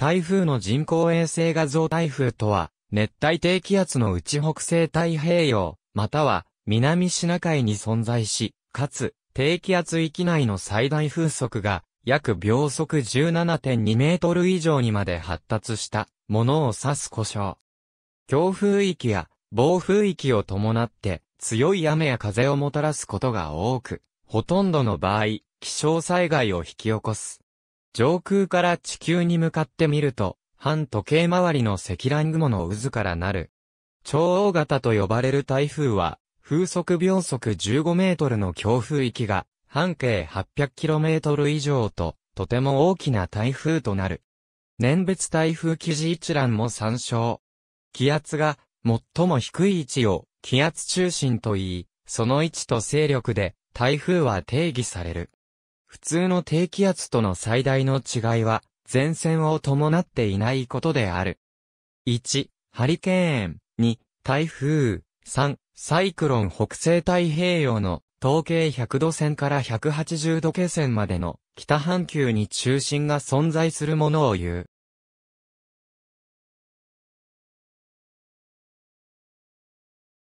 台風の人工衛星画像台風とは、熱帯低気圧の内北西太平洋、または南シナ海に存在し、かつ、低気圧域内の最大風速が、約秒速17.2メートル以上にまで発達したものを指す故障。強風域や暴風域を伴って強い雨や風をもたらすことが多く、ほとんどの場合、気象災害を引き起こす。上空から地球に向かってみると、半時計回りの積乱雲の渦からなる。超大型と呼ばれる台風は、風速秒速15メートルの強風域が、半径8 0 0トル以上と、とても大きな台風となる。年別台風記事一覧も参照。気圧が最も低い位置を気圧中心と言い、その位置と勢力で台風は定義される。普通の低気圧との最大の違いは、前線を伴っていないことである。1、ハリケーン、2、台風、3、サイクロン北西太平洋の統計100度線から180度経線までの北半球に中心が存在するものを言う。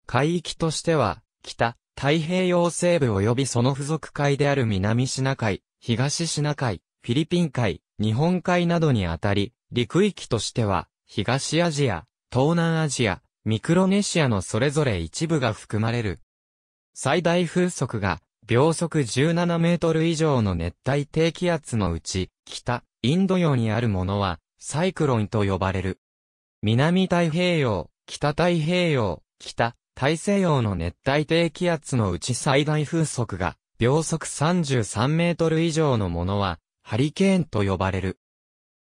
海域としては、北、太平洋西部及びその付属海である南シナ海、東シナ海、フィリピン海、日本海などにあたり、陸域としては、東アジア、東南アジア、ミクロネシアのそれぞれ一部が含まれる。最大風速が、秒速17メートル以上の熱帯低気圧のうち、北、インド洋にあるものは、サイクロンと呼ばれる。南太平洋、北太平洋、北、大西洋の熱帯低気圧のうち最大風速が秒速33メートル以上のものはハリケーンと呼ばれる。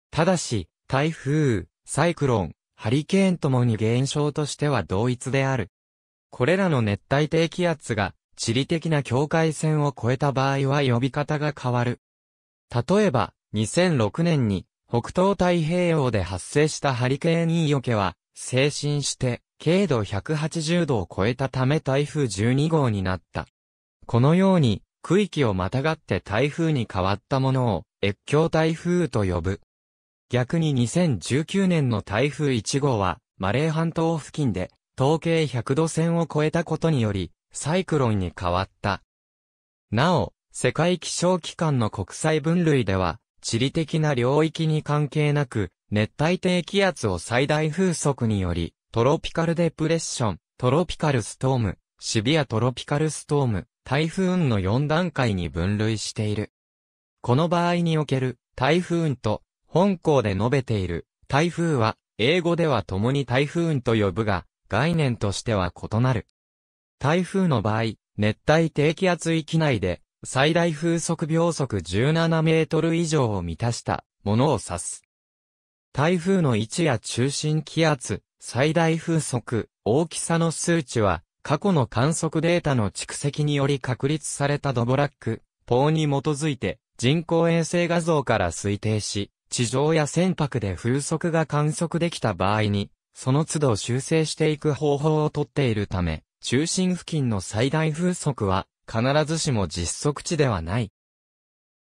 ただし、台風、サイクロン、ハリケーンともに現象としては同一である。これらの熱帯低気圧が地理的な境界線を越えた場合は呼び方が変わる。例えば、2006年に北東太平洋で発生したハリケーンイヨケは、精神して経度180度を超えたため台風12号になった。このように、区域をまたがって台風に変わったものを、越境台風と呼ぶ。逆に2019年の台風1号は、マレー半島付近で、統計100度線を超えたことにより、サイクロンに変わった。なお、世界気象機関の国際分類では、地理的な領域に関係なく、熱帯低気圧を最大風速により、トロピカルデプレッション、トロピカルストーム、シビアトロピカルストーム、台風の4段階に分類している。この場合における台風と本校で述べている台風は英語では共に台風と呼ぶが概念としては異なる。台風の場合、熱帯低気圧域内で最大風速秒速17メートル以上を満たしたものを指す。台風の位置や中心気圧、最大風速、大きさの数値は、過去の観測データの蓄積により確立されたドボラック、法に基づいて、人工衛星画像から推定し、地上や船舶で風速が観測できた場合に、その都度修正していく方法をとっているため、中心付近の最大風速は、必ずしも実測値ではない。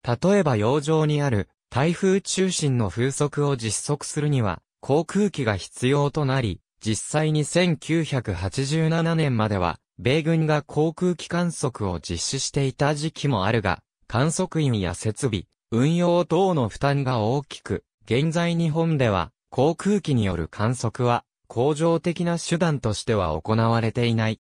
例えば洋上にある台風中心の風速を実測するには、航空機が必要となり、実際に1987年までは、米軍が航空機観測を実施していた時期もあるが、観測員や設備、運用等の負担が大きく、現在日本では、航空機による観測は、恒常的な手段としては行われていない。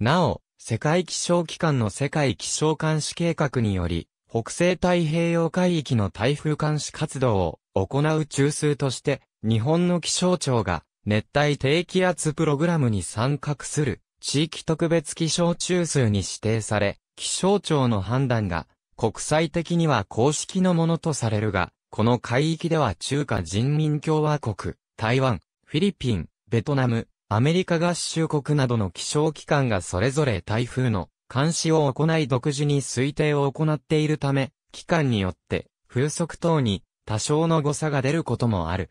なお、世界気象機関の世界気象監視計画により、北西太平洋海域の台風監視活動を行う中枢として、日本の気象庁が熱帯低気圧プログラムに参画する地域特別気象中枢に指定され、気象庁の判断が国際的には公式のものとされるが、この海域では中華人民共和国、台湾、フィリピン、ベトナム、アメリカ合衆国などの気象機関がそれぞれ台風の監視を行い独自に推定を行っているため、機関によって風速等に多少の誤差が出ることもある。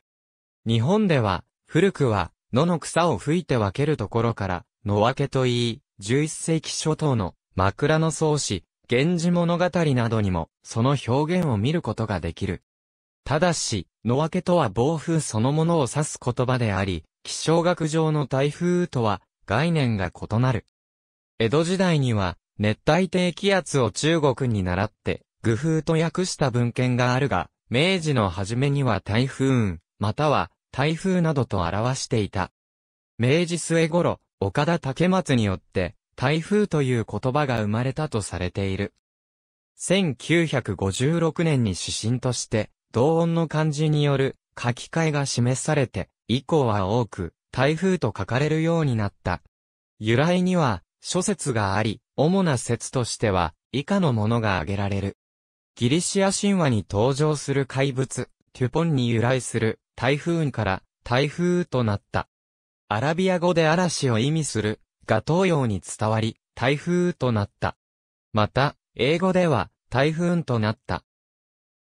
日本では、古くは、野の草を吹いて分けるところから、野分けと言い、11世紀初頭の枕草子、源氏物語などにも、その表現を見ることができる。ただし、野分けとは暴風そのものを指す言葉であり、気象学上の台風とは概念が異なる。江戸時代には、熱帯低気圧を中国に習って、愚風と訳した文献があるが、明治の初めには台風運、または台風などと表していた。明治末頃、岡田竹松によって、台風という言葉が生まれたとされている。1956年に指針として、同音の漢字による書き換えが示されて、以降は多く、台風と書かれるようになった。由来には、諸説があり、主な説としては、以下のものが挙げられる。ギリシア神話に登場する怪物、テュポンに由来する、台風から、台風となった。アラビア語で嵐を意味する、ガーヨ洋に伝わり、台風となった。また、英語では、台風となった。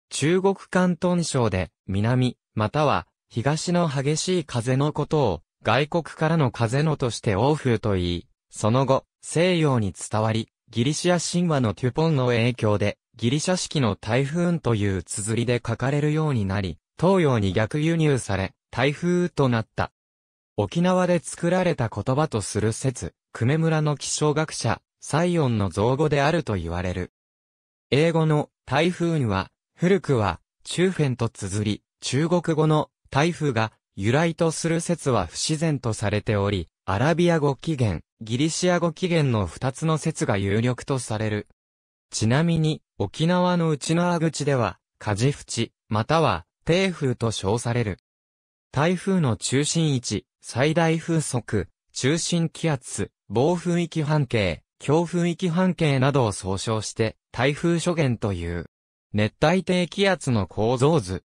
中国関東省で、南、または、東の激しい風のことを、外国からの風のとして欧風と言い、その後、西洋に伝わり、ギリシア神話のテュポンの影響で、ギリシャ式の台風という綴りで書かれるようになり、東洋に逆輸入され、台風となった。沖縄で作られた言葉とする説、久米村の気象学者、サイオンの造語であると言われる。英語の台風には、古くは、中ンと綴り、中国語の台風が由来とする説は不自然とされており、アラビア語起源、ギリシア語起源の二つの説が有力とされる。ちなみに、沖縄の内縄口では、フ淵、または、低風と称される。台風の中心位置、最大風速、中心気圧、暴風域半径、強風域半径などを総称して、台風諸元という、熱帯低気圧の構造図。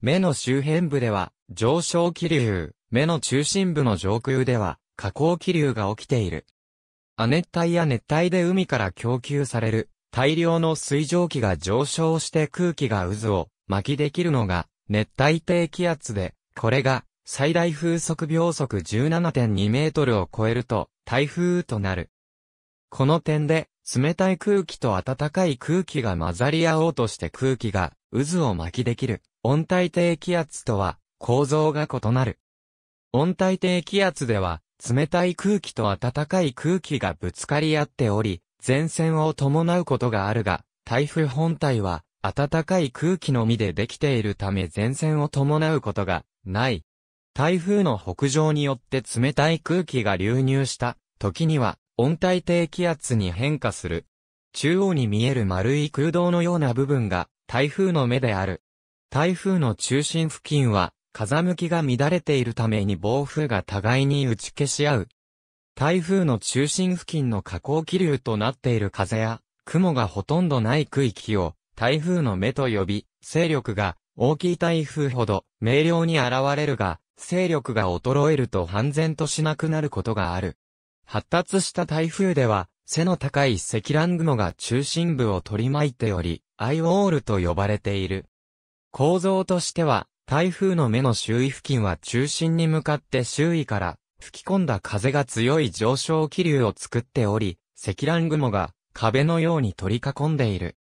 目の周辺部では、上昇気流、目の中心部の上空では、下降気流が起きている。亜熱帯や熱帯で海から供給される大量の水蒸気が上昇して空気が渦を巻きできるのが熱帯低気圧で、これが最大風速秒速17.2メートルを超えると台風となる。この点で冷たい空気と暖かい空気が混ざり合おうとして空気が渦を巻きできる温帯低気圧とは構造が異なる。温帯低気圧では冷たい空気と暖かい空気がぶつかり合っており、前線を伴うことがあるが、台風本体は、暖かい空気のみでできているため前線を伴うことがない。台風の北上によって冷たい空気が流入した時には温帯低気圧に変化する。中央に見える丸い空洞のような部分が台風の目である。台風の中心付近は風向きが乱れているために暴風が互いに打ち消し合う台風の中心付近の下降気流となっている風や、雲がほとんどない区域を台風の目と呼び、勢力が大きい台風ほど明瞭に現れるが、勢力が衰えると半然としなくなることがある。発達した台風では、背の高い積乱雲が中心部を取り巻いており、アイウォールと呼ばれている。構造としては、台風の目の周囲付近は中心に向かって周囲から吹き込んだ風が強い上昇気流を作っており、積乱雲が壁のように取り囲んでいる。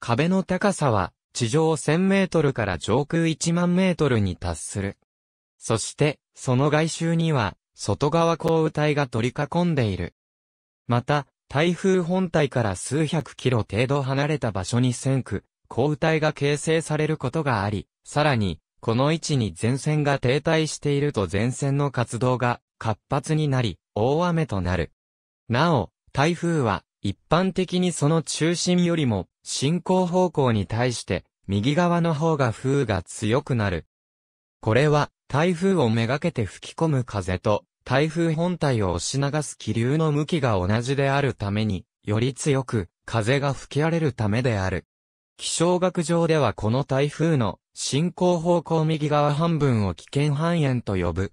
壁の高さは地上1000メートルから上空1万メートルに達する。そして、その外周には外側降雨帯が取り囲んでいる。また、台風本体から数百キロ程度離れた場所に線区、降雨帯が形成されることがあり、さらに、この位置に前線が停滞していると前線の活動が活発になり、大雨となる。なお、台風は、一般的にその中心よりも、進行方向に対して、右側の方が風が強くなる。これは、台風をめがけて吹き込む風と、台風本体を押し流す気流の向きが同じであるために、より強く、風が吹き荒れるためである。気象学上ではこの台風の進行方向右側半分を危険半円と呼ぶ。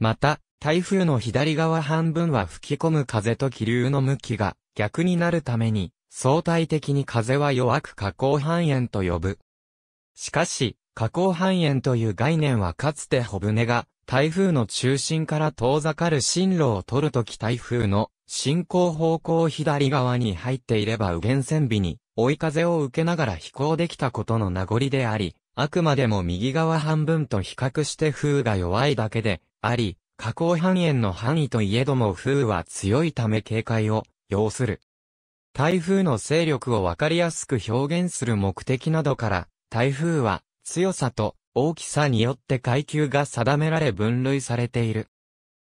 また、台風の左側半分は吹き込む風と気流の向きが逆になるために、相対的に風は弱く下降半円と呼ぶ。しかし、下降半円という概念はかつて小舟が台風の中心から遠ざかる進路を取るとき台風の進行方向左側に入っていれば右舷線尾に追い風を受けながら飛行できたことの名残であり、あくまでも右側半分と比較して風が弱いだけであり、火口半円の範囲といえども風は強いため警戒を要する。台風の勢力をわかりやすく表現する目的などから、台風は強さと大きさによって階級が定められ分類されている。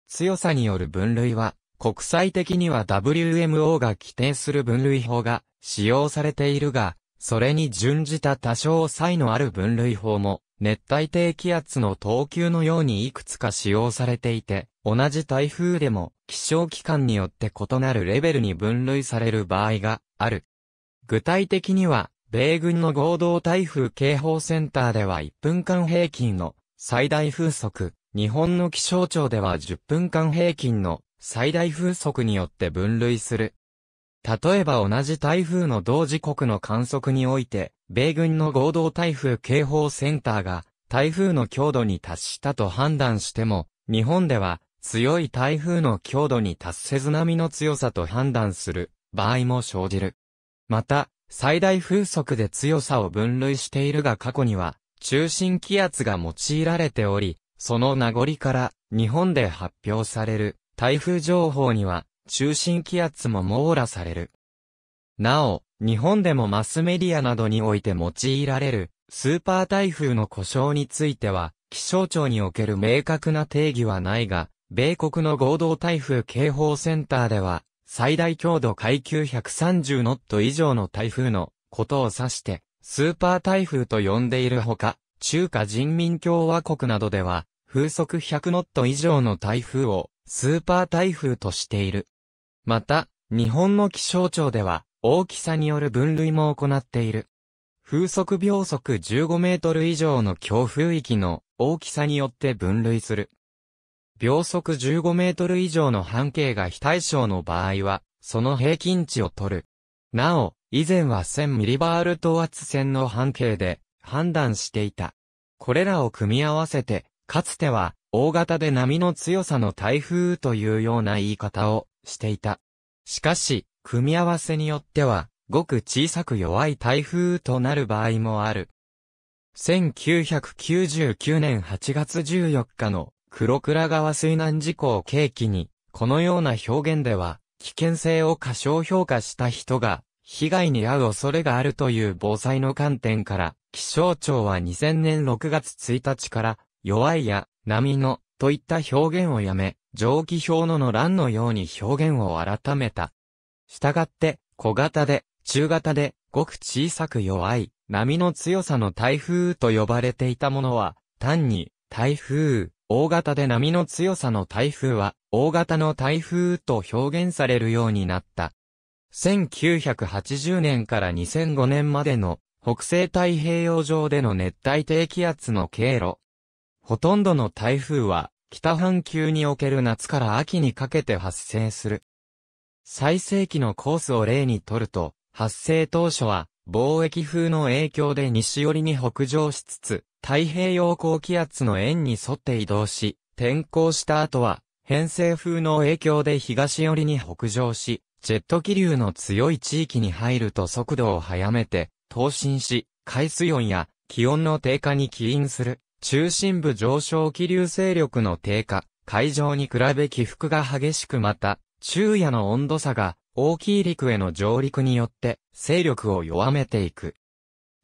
強さによる分類は、国際的には WMO が規定する分類法が使用されているが、それに準じた多少差異のある分類法も熱帯低気圧の等級のようにいくつか使用されていて、同じ台風でも気象機関によって異なるレベルに分類される場合がある。具体的には、米軍の合同台風警報センターでは1分間平均の最大風速、日本の気象庁では10分間平均の最大風速によって分類する。例えば同じ台風の同時刻の観測において、米軍の合同台風警報センターが台風の強度に達したと判断しても、日本では強い台風の強度に達せず波の強さと判断する場合も生じる。また、最大風速で強さを分類しているが過去には中心気圧が用いられており、その名残から日本で発表される台風情報には中心気圧も網羅される。なお、日本でもマスメディアなどにおいて用いられる、スーパー台風の故障については、気象庁における明確な定義はないが、米国の合同台風警報センターでは、最大強度階級130ノット以上の台風のことを指して、スーパー台風と呼んでいるほか、中華人民共和国などでは、風速100ノット以上の台風をスーパー台風としている。また、日本の気象庁では、大きさによる分類も行っている。風速秒速15メートル以上の強風域の大きさによって分類する。秒速15メートル以上の半径が非対称の場合は、その平均値を取る。なお、以前は1000ミリバール等圧線の半径で判断していた。これらを組み合わせて、かつては大型で波の強さの台風というような言い方をしていた。しかし、組み合わせによっては、ごく小さく弱い台風となる場合もある。1999年8月14日の黒倉川水難事故を契機に、このような表現では、危険性を過小評価した人が、被害に遭う恐れがあるという防災の観点から、気象庁は2000年6月1日から、弱いや、波の、といった表現をやめ、蒸気表のの欄のように表現を改めた。したがって、小型で、中型で、ごく小さく弱い、波の強さの台風と呼ばれていたものは、単に、台風、大型で波の強さの台風は、大型の台風と表現されるようになった。1980年から2005年までの北西太平洋上での熱帯低気圧の経路。ほとんどの台風は北半球における夏から秋にかけて発生する。最盛期のコースを例にとると、発生当初は、貿易風の影響で西寄りに北上しつつ、太平洋高気圧の円に沿って移動し、転向した後は、偏西風の影響で東寄りに北上し、ジェット気流の強い地域に入ると速度を速めて、投進し、海水温や気温の低下に起因する、中心部上昇気流勢力の低下、海上に比べ起伏が激しくまた、昼夜の温度差が大きい陸への上陸によって勢力を弱めていく。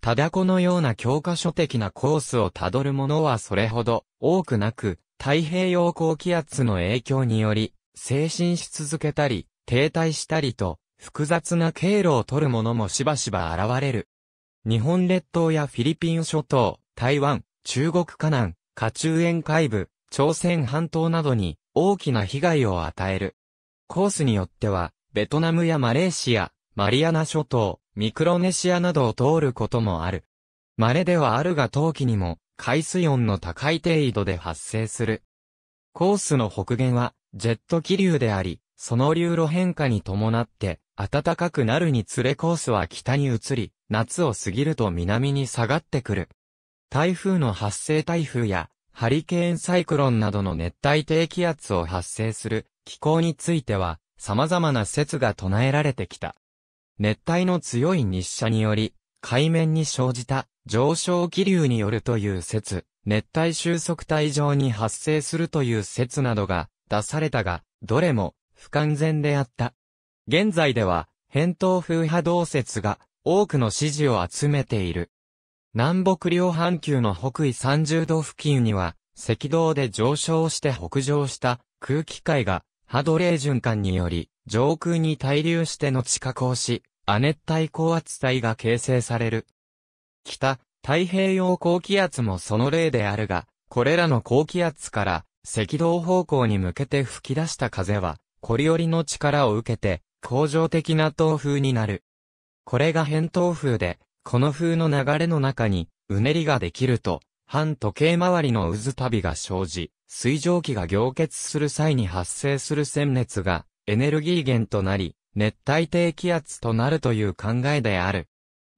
ただこのような教科書的なコースをたどるものはそれほど多くなく、太平洋高気圧の影響により、精神し続けたり、停滞したりと、複雑な経路を取るものもしばしば現れる。日本列島やフィリピン諸島、台湾、中国河南、下中沿海部、朝鮮半島などに大きな被害を与える。コースによっては、ベトナムやマレーシア、マリアナ諸島、ミクロネシアなどを通ることもある。稀ではあるが冬季にも、海水温の高い程度で発生する。コースの北限は、ジェット気流であり、その流路変化に伴って、暖かくなるにつれコースは北に移り、夏を過ぎると南に下がってくる。台風の発生台風や、ハリケーンサイクロンなどの熱帯低気圧を発生する気候については、様々な説が唱えられてきた。熱帯の強い日射により、海面に生じた上昇気流によるという説、熱帯収束帯上に発生するという説などが出されたが、どれも不完全であった。現在では、扁桃風波動説が多くの支持を集めている。南北両半球の北緯30度付近には、赤道で上昇して北上した空気界がハドレー循環により、上空に対流しての地下降し、亜熱帯高圧帯が形成される。北、太平洋高気圧もその例であるが、これらの高気圧から、赤道方向に向けて吹き出した風は、コりオりの力を受けて、恒常的な東風になる。これが扁東風で、この風の流れの中に、うねりができると、反時計回りの渦旅が生じ、水蒸気が凝結する際に発生する鮮熱がエネルギー源となり、熱帯低気圧となるという考えである。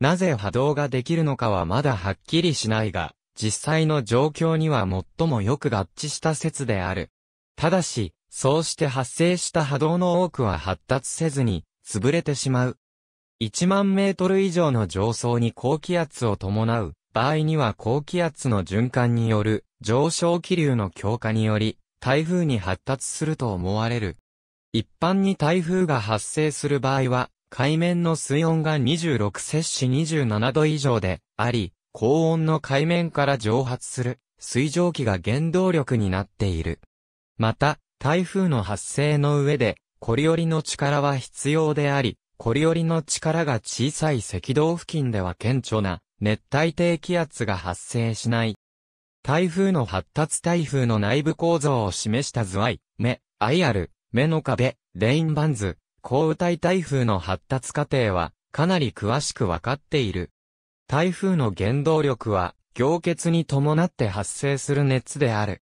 なぜ波動ができるのかはまだはっきりしないが、実際の状況には最もよく合致した説である。ただし、そうして発生した波動の多くは発達せずに、潰れてしまう。1万メートル以上の上層に高気圧を伴う場合には高気圧の循環による上昇気流の強化により、台風に発達すると思われる。一般に台風が発生する場合は、海面の水温が26摂氏27度以上であり、高温の海面から蒸発する水蒸気が原動力になっている。また、台風の発生の上で、コリオリの力は必要であり、コリオリの力が小さい赤道付近では顕著な熱帯低気圧が発生しない。台風の発達台風の内部構造を示した図 I、目、IR、目の壁、レインバンズ、高雨帯台風の発達過程は、かなり詳しくわかっている。台風の原動力は、凝結に伴って発生する熱である。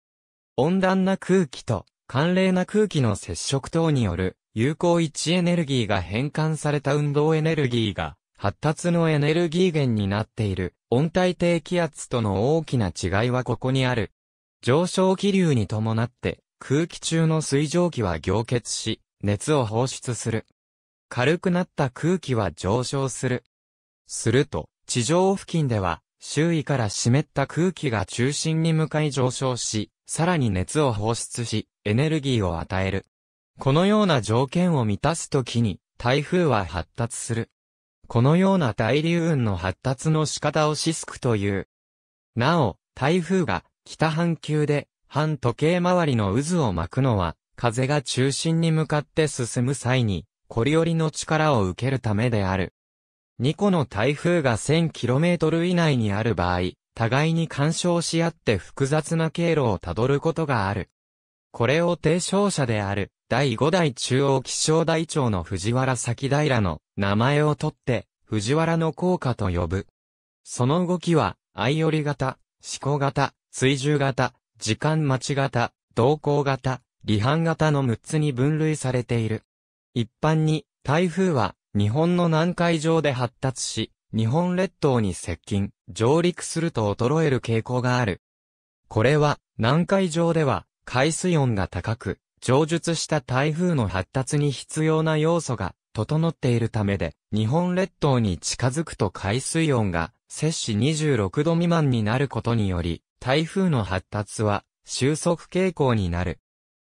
温暖な空気と寒冷な空気の接触等による有効位置エネルギーが変換された運動エネルギーが発達のエネルギー源になっている温帯低気圧との大きな違いはここにある。上昇気流に伴って空気中の水蒸気は凝結し、熱を放出する。軽くなった空気は上昇する。すると、地上付近では、周囲から湿った空気が中心に向かい上昇し、さらに熱を放出し、エネルギーを与える。このような条件を満たすときに、台風は発達する。このような大流雲の発達の仕方をシスクという。なお、台風が北半球で半時計回りの渦を巻くのは、風が中心に向かって進む際に、コリオリの力を受けるためである。2個の台風が 1000km 以内にある場合、互いに干渉し合って複雑な経路をたどることがある。これを提唱者である、第5代中央気象台長の藤原咲平の名前をとって、藤原の効果と呼ぶ。その動きは、相寄り型、思考型、追従型、時間待ち型、動向型、離反型の6つに分類されている。一般に、台風は、日本の南海上で発達し、日本列島に接近、上陸すると衰える傾向がある。これは、南海上では、海水温が高く、上述した台風の発達に必要な要素が整っているためで、日本列島に近づくと海水温が摂氏26度未満になることにより、台風の発達は収束傾向になる。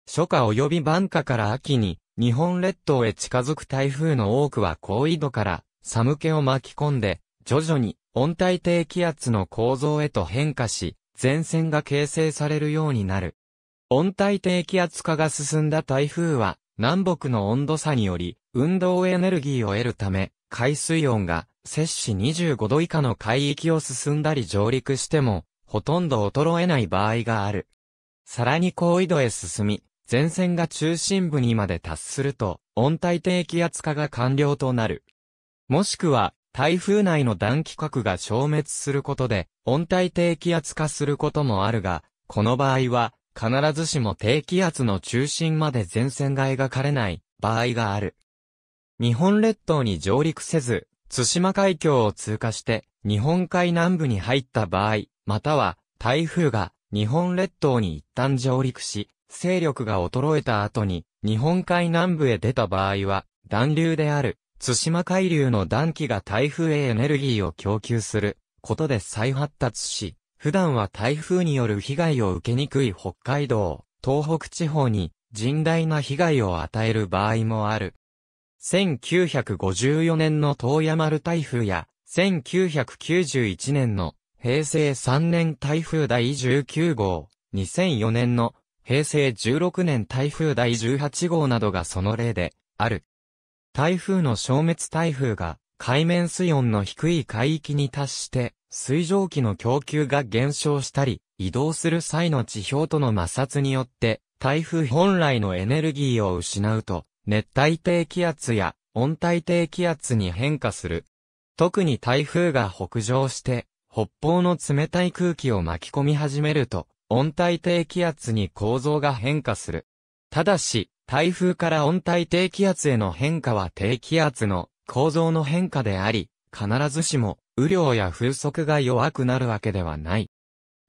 初夏及び晩夏から秋に日本列島へ近づく台風の多くは高緯度から寒気を巻き込んで、徐々に温帯低気圧の構造へと変化し、前線が形成されるようになる。温帯低気圧化が進んだ台風は、南北の温度差により、運動エネルギーを得るため、海水温が、摂氏25度以下の海域を進んだり上陸しても、ほとんど衰えない場合がある。さらに高緯度へ進み、前線が中心部にまで達すると、温帯低気圧化が完了となる。もしくは、台風内の暖気核が消滅することで、温帯低気圧化することもあるが、この場合は、必ずしも低気圧の中心まで前線が描かれない場合がある。日本列島に上陸せず、津島海峡を通過して日本海南部に入った場合、または台風が日本列島に一旦上陸し、勢力が衰えた後に日本海南部へ出た場合は、暖流である津島海流の暖気が台風へエネルギーを供給することで再発達し、普段は台風による被害を受けにくい北海道、東北地方に甚大な被害を与える場合もある。1954年の東山る台風や、1991年の平成3年台風第19号、2004年の平成16年台風第18号などがその例である。台風の消滅台風が海面水温の低い海域に達して水蒸気の供給が減少したり、移動する際の地表との摩擦によって、台風本来のエネルギーを失うと、熱帯低気圧や温帯低気圧に変化する。特に台風が北上して、北方の冷たい空気を巻き込み始めると、温帯低気圧に構造が変化する。ただし、台風から温帯低気圧への変化は低気圧の構造の変化であり、必ずしも雨量や風速が弱くなるわけではない。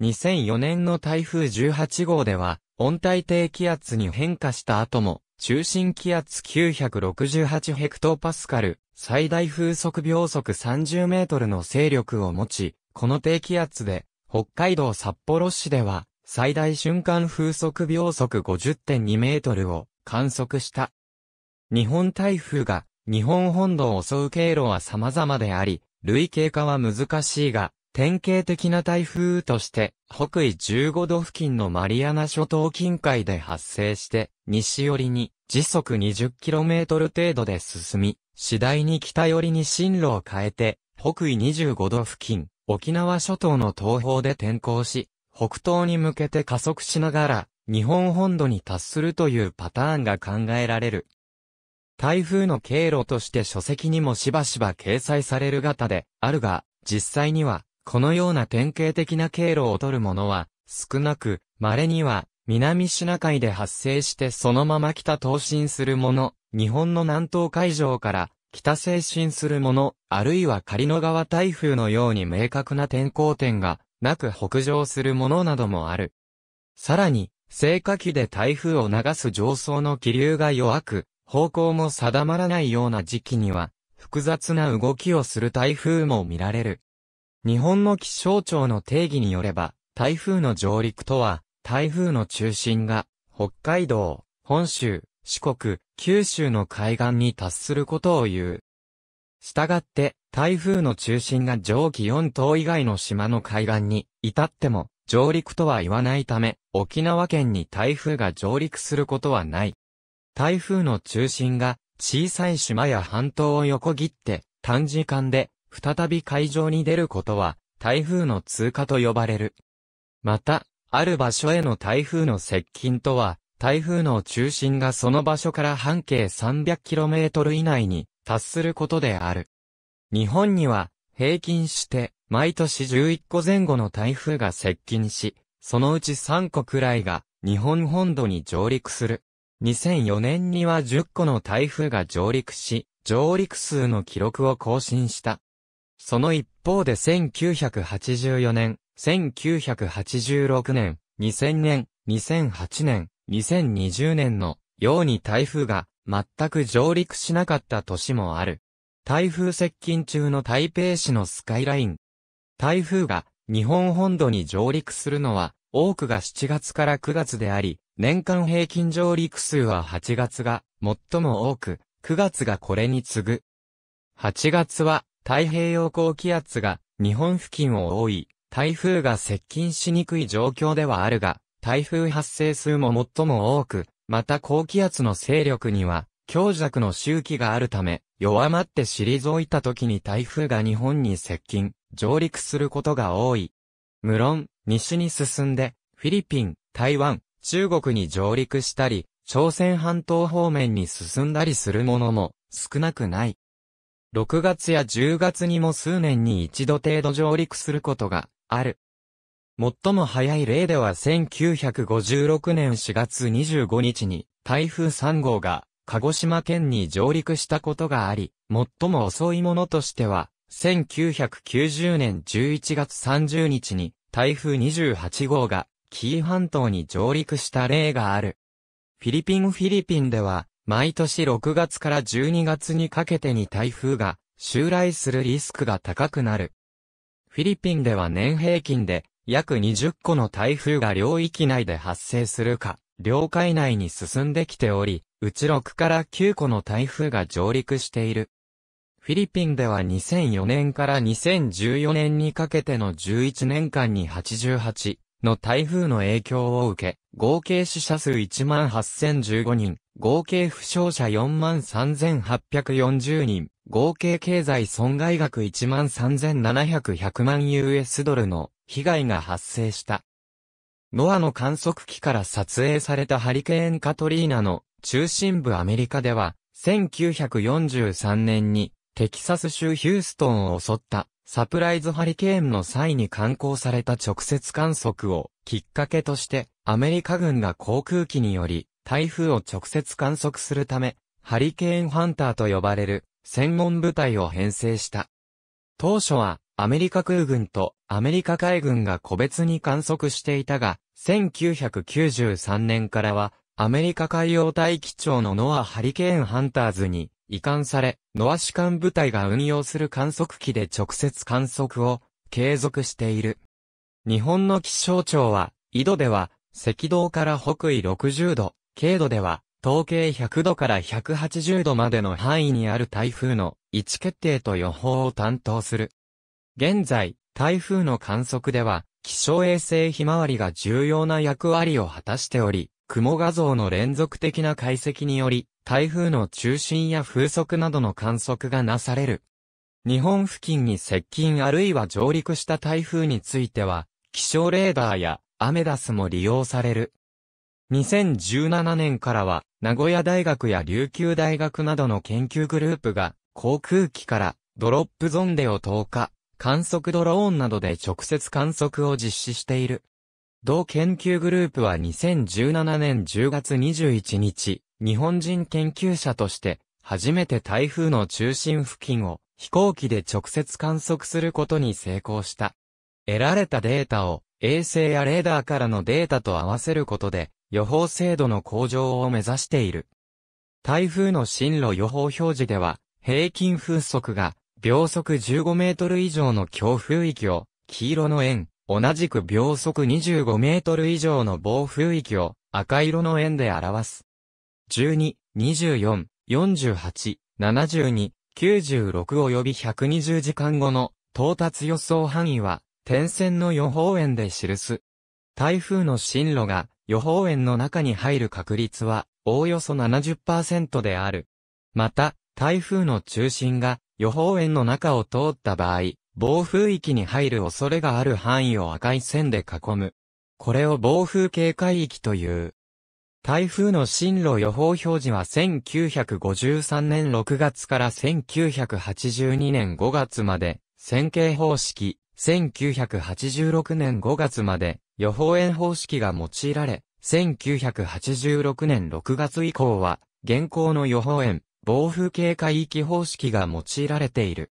2004年の台風18号では、温帯低気圧に変化した後も、中心気圧968ヘクトパスカル、最大風速秒速30メートルの勢力を持ち、この低気圧で、北海道札幌市では、最大瞬間風速秒速50.2メートルを観測した。日本台風が日本本土を襲う経路は様々であり、類型化は難しいが、典型的な台風として、北緯15度付近のマリアナ諸島近海で発生して、西寄りに時速 20km 程度で進み、次第に北寄りに進路を変えて、北緯25度付近、沖縄諸島の東方で転向し、北東に向けて加速しながら、日本本土に達するというパターンが考えられる。台風の経路として書籍にもしばしば掲載される型であるが、実際には、このような典型的な経路を取るものは、少なく、稀には、南シナ海で発生してそのまま北東進するもの、日本の南東海上から北西進するもの、あるいは狩野川台風のように明確な天候点がなく北上するものなどもある。さらに、聖火器で台風を流す上層の気流が弱く、方向も定まらないような時期には、複雑な動きをする台風も見られる。日本の気象庁の定義によれば、台風の上陸とは、台風の中心が、北海道、本州、四国、九州の海岸に達することを言う。したがって、台風の中心が上記4島以外の島の海岸に至っても上陸とは言わないため、沖縄県に台風が上陸することはない。台風の中心が小さい島や半島を横切って短時間で再び海上に出ることは台風の通過と呼ばれる。また、ある場所への台風の接近とは、台風の中心がその場所から半径 300km 以内に達することである。日本には平均して毎年11個前後の台風が接近し、そのうち3個くらいが日本本土に上陸する。2004年には10個の台風が上陸し、上陸数の記録を更新した。その一方で1984年、1986年、2000年、2008年、2020年のように台風が全く上陸しなかった年もある。台風接近中の台北市のスカイライン。台風が日本本土に上陸するのは多くが7月から9月であり、年間平均上陸数は8月が最も多く、9月がこれに次ぐ。8月は太平洋高気圧が日本付近を覆い、台風が接近しにくい状況ではあるが、台風発生数も最も多く、また高気圧の勢力には強弱の周期があるため、弱まって退いた時に台風が日本に接近、上陸することが多い。無論、西に進んで、フィリピン、台湾、中国に上陸したり、朝鮮半島方面に進んだりするものも少なくない。6月や10月にも数年に一度程度上陸することがある。最も早い例では1956年4月25日に台風3号が鹿児島県に上陸したことがあり、最も遅いものとしては1990年11月30日に台風28号が紀伊半島に上陸した例がある。フィリピンフィリピンでは、毎年6月から12月にかけてに台風が襲来するリスクが高くなる。フィリピンでは年平均で約20個の台風が領域内で発生するか、領海内に進んできており、うち6から9個の台風が上陸している。フィリピンでは2004年から2014年にかけての11年間に88の台風の影響を受け、合計死者数18,015人、合計負傷者43,840人、合計経済損害額13,700万 US ドルの被害が発生した。ノアの観測機から撮影されたハリケーンカトリーナの中心部アメリカでは、1943年にテキサス州ヒューストンを襲ったサプライズハリケーンの際に刊行された直接観測をきっかけとしてアメリカ軍が航空機により台風を直接観測するためハリケーンハンターと呼ばれる専門部隊を編成した。当初はアメリカ空軍とアメリカ海軍が個別に観測していたが、1993年からはアメリカ海洋大気庁のノアハリケーンハンターズに移管され、ノア士官部隊が運用する観測機で直接観測を継続している。日本の気象庁は、井戸では、赤道から北緯60度、経度では、統計100度から180度までの範囲にある台風の位置決定と予報を担当する。現在、台風の観測では、気象衛星ひまわりが重要な役割を果たしており、雲画像の連続的な解析により、台風の中心や風速などの観測がなされる。日本付近に接近あるいは上陸した台風については、気象レーダーやアメダスも利用される。2017年からは、名古屋大学や琉球大学などの研究グループが、航空機からドロップゾンデを投下、観測ドローンなどで直接観測を実施している。同研究グループは2017年10月21日、日本人研究者として、初めて台風の中心付近を飛行機で直接観測することに成功した。得られたデータを衛星やレーダーからのデータと合わせることで予報精度の向上を目指している。台風の進路予報表示では平均風速が秒速15メートル以上の強風域を黄色の円、同じく秒速25メートル以上の暴風域を赤色の円で表す。12、24、48、72、96及び120時間後の到達予想範囲は、点線の予報円で記す。台風の進路が予報円の中に入る確率は、おおよそ70%である。また、台風の中心が予報円の中を通った場合、暴風域に入る恐れがある範囲を赤い線で囲む。これを暴風警戒域という。台風の進路予報表示は1953年6月から1982年5月まで、線形方式、1986年5月まで予報円方式が用いられ、1986年6月以降は、現行の予報円、暴風警戒域方式が用いられている。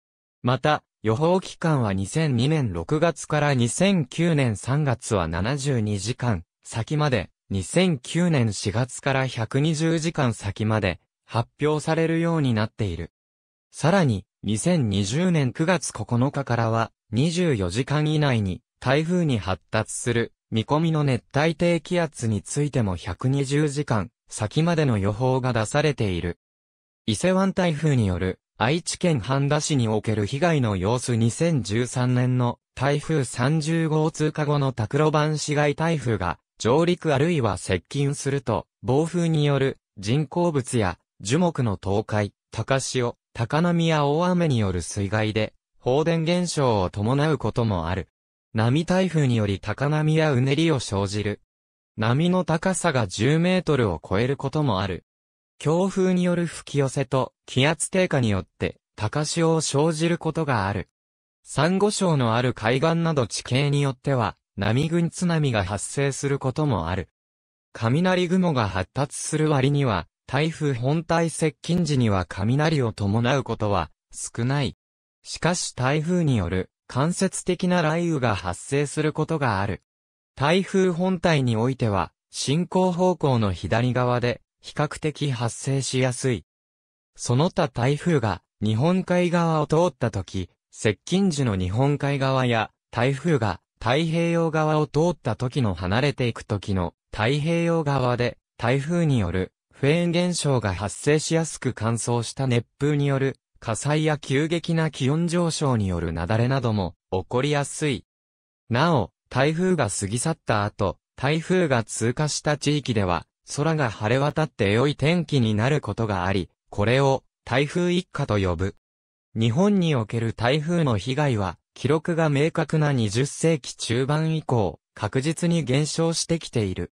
また、予報期間は2002年6月から2009年3月は72時間、先まで、2009年4月から120時間先まで発表されるようになっている。さらに、2020年9月9日からは24時間以内に台風に発達する見込みの熱帯低気圧についても120時間先までの予報が出されている。伊勢湾台風による愛知県半田市における被害の様子2013年の台風30号通過後の拓路版市街台風が上陸あるいは接近すると、暴風による人工物や樹木の倒壊、高潮、高波や大雨による水害で、放電現象を伴うこともある。波台風により高波やうねりを生じる。波の高さが10メートルを超えることもある。強風による吹き寄せと気圧低下によって高潮を生じることがある。サンゴ礁のある海岸など地形によっては波群津波が発生することもある。雷雲が発達する割には、台風本体接近時には雷を伴うことは少ない。しかし台風による間接的な雷雨が発生することがある。台風本体においては、進行方向の左側で比較的発生しやすい。その他台風が日本海側を通った時、接近時の日本海側や台風が太平洋側を通った時の離れていく時の太平洋側で台風によるフェーン現象が発生しやすく乾燥した熱風による火災や急激な気温上昇による雪崩なども起こりやすい。なお、台風が過ぎ去った後、台風が通過した地域では、空が晴れ渡って良い天気になることがあり、これを台風一過と呼ぶ。日本における台風の被害は、記録が明確な20世紀中盤以降、確実に減少してきている。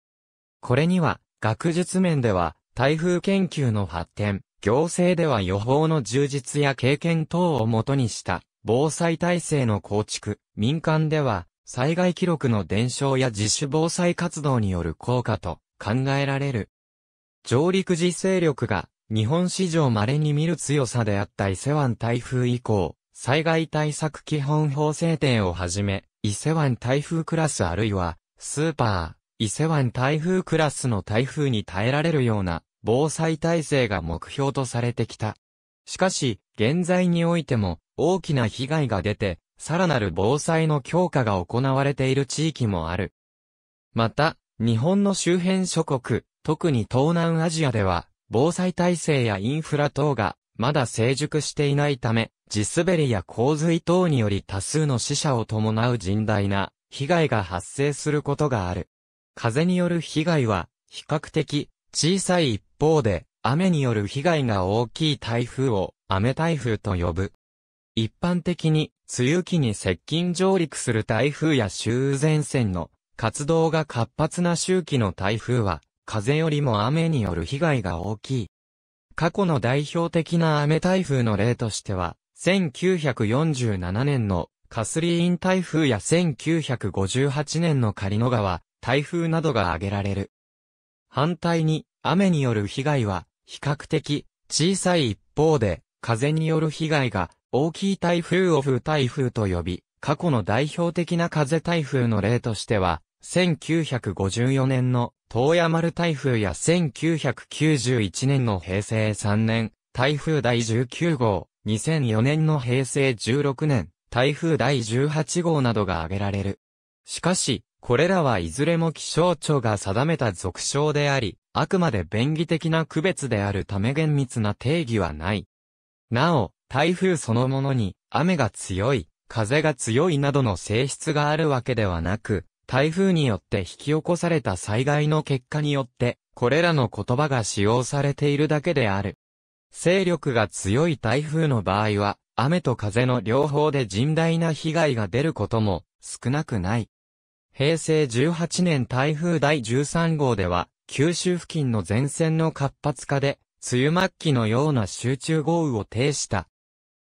これには、学術面では、台風研究の発展、行政では予報の充実や経験等をもとにした、防災体制の構築、民間では、災害記録の伝承や自主防災活動による効果と考えられる。上陸時勢力が日本史上稀に見る強さであった伊勢湾台風以降、災害対策基本法制定をはじめ、伊勢湾台風クラスあるいは、スーパー、伊勢湾台風クラスの台風に耐えられるような防災体制が目標とされてきた。しかし、現在においても大きな被害が出て、さらなる防災の強化が行われている地域もある。また、日本の周辺諸国、特に東南アジアでは、防災体制やインフラ等がまだ成熟していないため、地滑りや洪水等により多数の死者を伴う甚大な被害が発生することがある。風による被害は比較的小さい一方で、雨による被害が大きい台風を雨台風と呼ぶ。一般的に、梅雨期に接近上陸する台風や周前線の活動が活発な周期の台風は、風よりも雨による被害が大きい。過去の代表的な雨台風の例としては、1947年のカスリーン台風や1958年のカリノ川台風などが挙げられる。反対に、雨による被害は比較的小さい一方で、風による被害が大きい台風オフ台風と呼び、過去の代表的な風台風の例としては、1954年の東山丸台風や1991年の平成3年台風第19号、2004年の平成16年台風第18号などが挙げられる。しかし、これらはいずれも気象庁が定めた俗称であり、あくまで便宜的な区別であるため厳密な定義はない。なお、台風そのものに雨が強い、風が強いなどの性質があるわけではなく、台風によって引き起こされた災害の結果によって、これらの言葉が使用されているだけである。勢力が強い台風の場合は、雨と風の両方で甚大な被害が出ることも少なくない。平成18年台風第13号では、九州付近の前線の活発化で、梅雨末期のような集中豪雨を呈した。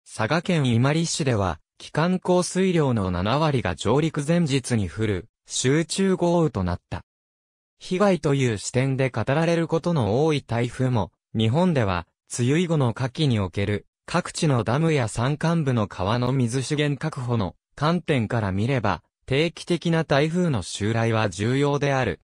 佐賀県伊万里市では、機関降水量の7割が上陸前日に降る集中豪雨となった。被害という視点で語られることの多い台風も、日本では、梅雨以後の夏季における、各地のダムや山間部の川の水資源確保の観点から見れば、定期的な台風の襲来は重要である。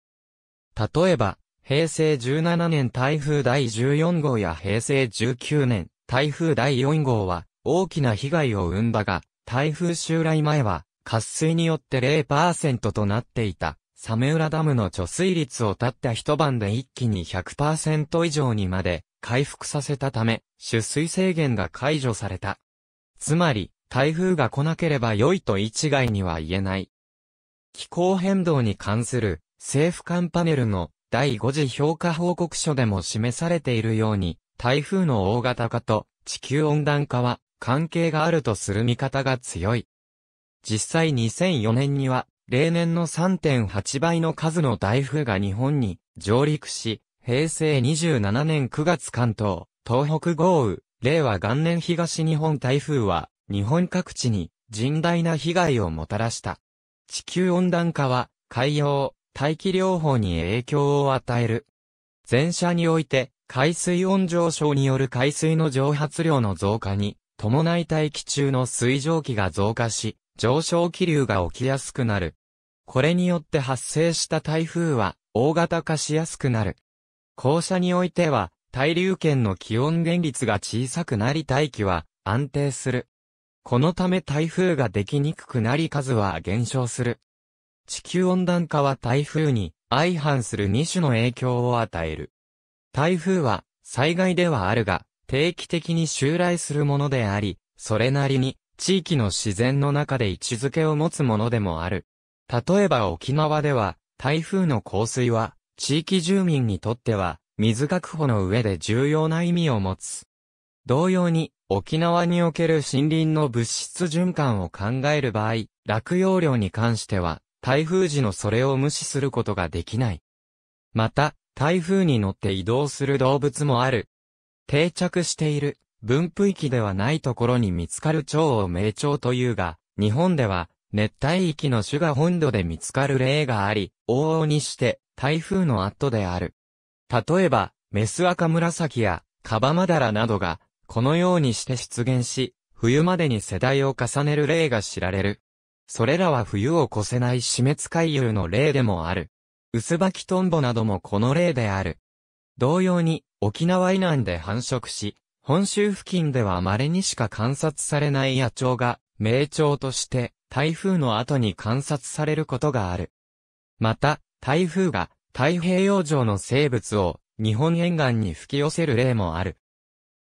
例えば、平成17年台風第14号や平成19年台風第4号は大きな被害を生んだが、台風襲来前は渇水によって0%となっていた、サメウラダムの貯水率をたった一晩で一気に100%以上にまで回復させたため、出水制限が解除された。つまり、台風が来なければ良いと一概には言えない。気候変動に関する政府間パネルの第5次評価報告書でも示されているように、台風の大型化と地球温暖化は関係があるとする見方が強い。実際2004年には、例年の3.8倍の数の台風が日本に上陸し、平成27年9月関東、東北豪雨、令和元年東日本台風は、日本各地に甚大な被害をもたらした。地球温暖化は、海洋、大気療法に影響を与える。前者において、海水温上昇による海水の蒸発量の増加に、伴い大気中の水蒸気が増加し、上昇気流が起きやすくなる。これによって発生した台風は大型化しやすくなる。校舎においては、対流圏の気温減率が小さくなり大気は安定する。このため台風ができにくくなり数は減少する。地球温暖化は台風に相反する2種の影響を与える。台風は災害ではあるが定期的に襲来するものであり、それなりに地域の自然の中で位置づけを持つものでもある。例えば沖縄では、台風の降水は、地域住民にとっては、水確保の上で重要な意味を持つ。同様に、沖縄における森林の物質循環を考える場合、落葉量に関しては、台風時のそれを無視することができない。また、台風に乗って移動する動物もある。定着している分布域ではないところに見つかる蝶を名蝶というが、日本では熱帯域の種が本土で見つかる例があり、往々にして台風の後である。例えば、メス赤紫やカバマダラなどが、このようにして出現し、冬までに世代を重ねる例が知られる。それらは冬を越せない死滅回遊の例でもある。薄ばトンボなどもこの例である。同様に、沖縄以南で繁殖し、本州付近では稀にしか観察されない野鳥が、名鳥として、台風の後に観察されることがある。また、台風が太平洋上の生物を日本沿岸に吹き寄せる例もある。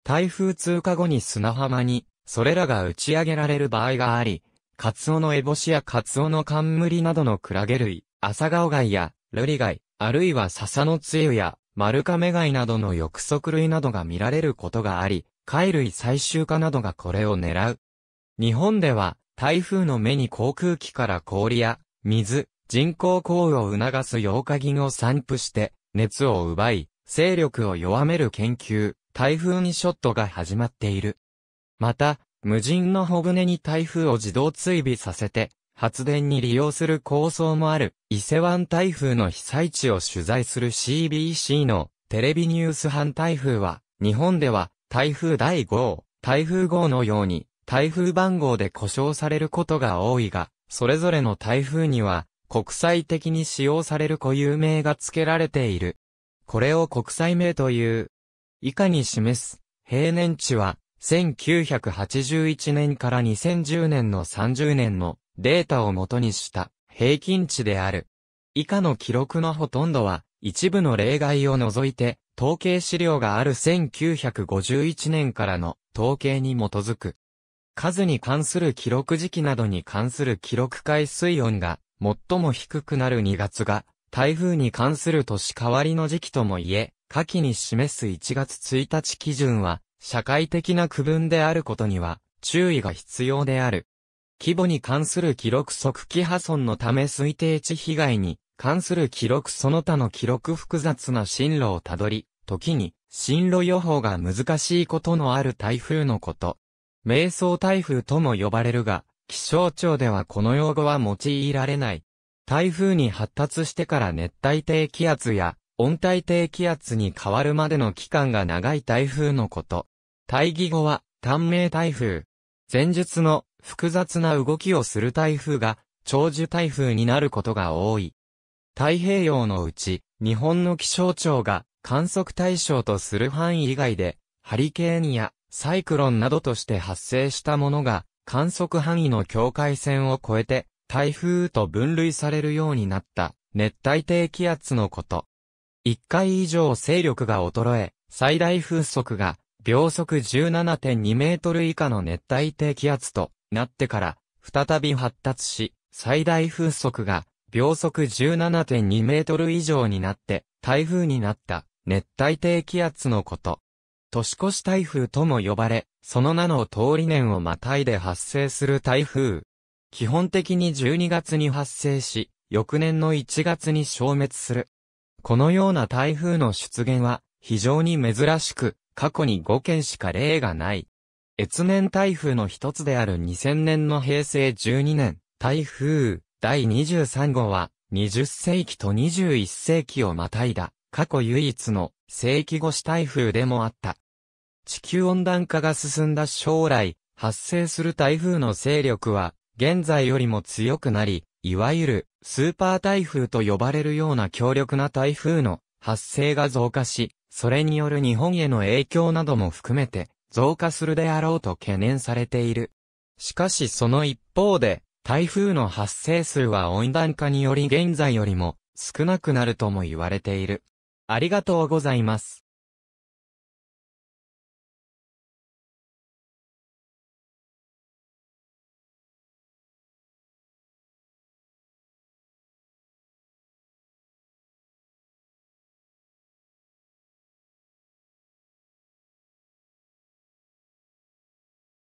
台風通過後に砂浜にそれらが打ち上げられる場合があり、カツオのエボシやカツオの冠などのクラゲ類、アサガオガイやルリガイ、あるいは笹のつゆやマルカメガイなどの翼足類などが見られることがあり、貝類最終化などがこれを狙う。日本では、台風の目に航空機から氷や、水、人工降雨を促す溶化銀を散布して、熱を奪い、勢力を弱める研究、台風にショットが始まっている。また、無人の小舟に台風を自動追尾させて、発電に利用する構想もある、伊勢湾台風の被災地を取材する CBC のテレビニュース版台風は、日本では台風第5号、台風号のように、台風番号で故障されることが多いが、それぞれの台風には、国際的に使用される固有名が付けられている。これを国際名という。以下に示す、平年値は、1981年から2010年の30年のデータを元にした平均値である。以下の記録のほとんどは、一部の例外を除いて、統計資料がある1951年からの統計に基づく。数に関する記録時期などに関する記録海水温が最も低くなる2月が、台風に関する年変わりの時期ともいえ、下記に示す1月1日基準は、社会的な区分であることには、注意が必要である。規模に関する記録即期破損のため推定値被害に関する記録その他の記録複雑な進路をたどり、時に進路予報が難しいことのある台風のこと。瞑想台風とも呼ばれるが、気象庁ではこの用語は用いられない。台風に発達してから熱帯低気圧や温帯低気圧に変わるまでの期間が長い台風のこと。対義語は、短命台風。前述の複雑な動きをする台風が長寿台風になることが多い。太平洋のうち、日本の気象庁が観測対象とする範囲以外で、ハリケーンやサイクロンなどとして発生したものが、観測範囲の境界線を越えて、台風と分類されるようになった熱帯低気圧のこと。1回以上勢力が衰え、最大風速が秒速17.2メートル以下の熱帯低気圧となってから、再び発達し、最大風速が秒速17.2メートル以上になって、台風になった熱帯低気圧のこと。年越し台風とも呼ばれ、その名の通り年をまたいで発生する台風。基本的に12月に発生し、翌年の1月に消滅する。このような台風の出現は非常に珍しく、過去に5件しか例がない。越年台風の一つである2000年の平成12年、台風第23号は、20世紀と21世紀をまたいだ、過去唯一の世紀越し台風でもあった。地球温暖化が進んだ将来、発生する台風の勢力は、現在よりも強くなり、いわゆるスーパー台風と呼ばれるような強力な台風の発生が増加し、それによる日本への影響なども含めて、増加するであろうと懸念されている。しかしその一方で、台風の発生数は温暖化により現在よりも少なくなるとも言われている。ありがとうございます。